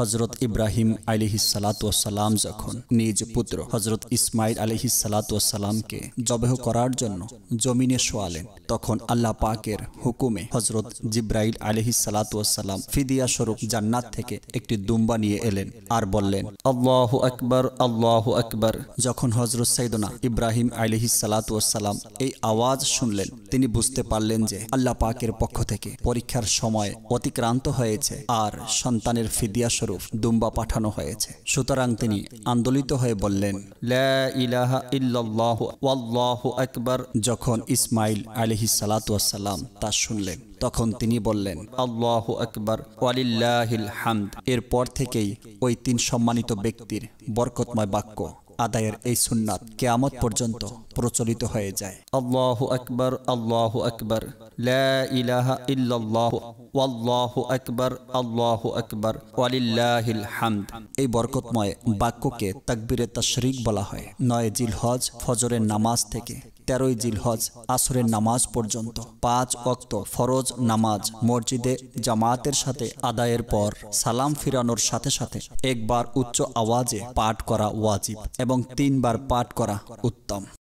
হজরত ইব্রাহিম আলিহিসালাতাম যখন নিজ পুত্র হজরত ইসমাইল আলিহিসালাতামকে জবেহ করার জন্য জমিনে শোয়ালেন তখন আল্লাহ পাকের হুকুমে হজরত জিব্রাইল আলহি সালাতাম ফিদিয়া স্বরূপ জান্নাত থেকে একটি দুম্বা নিয়ে এলেন আর বললেন আল্লাহ আকবর আল্লাহ আকবর যখন হজরত সাইদনা ইব্রাহিম আলহি সালাতাম এই আওয়াজ শুনলেন তিনি বুঝতে পারলেন যে আল্লাহ পাকের পক্ষ থেকে পরীক্ষার সময় অতিক্রান্ত হয়েছে আর সন্তানের ফিদিয়া স্বরূপ দুম্বা পাঠানো হয়েছে সুতরাং তিনি আন্দোলিত হয়ে বললেন ইলাহা ইল্লাল্লাহু ওয়াল্লাহু যখন ইসমাইল আলহি আলহি সালাতাম তা শুনলেন তখন তিনি বললেন আল্লাহ আকবর ওয়ালিল্লাহিল হামদ এরপর থেকেই ওই তিন সম্মানিত ব্যক্তির বরকতময় বাক্য আদায়ের এই সুন্নাত কেয়ামত পর্যন্ত প্রচলিত হয়ে যায় আল্লাহ আকবর আল্লাহ আকবর لا إله إلا الله والله أكبر الله أكبر ولله الحمد এই বরকতময় বাক্যকে তাকবীরে তাশরিক বলা হয় নয় জিলহজ ফজরের নামাজ থেকে তেরোই জিলহজ আসরের নামাজ পর্যন্ত পাঁচ অক্ত ফরজ নামাজ মসজিদে জামায়াতের সাথে আদায়ের পর সালাম ফিরানোর সাথে সাথে একবার উচ্চ আওয়াজে পাঠ করা ওয়াজিব এবং তিনবার পাঠ করা উত্তম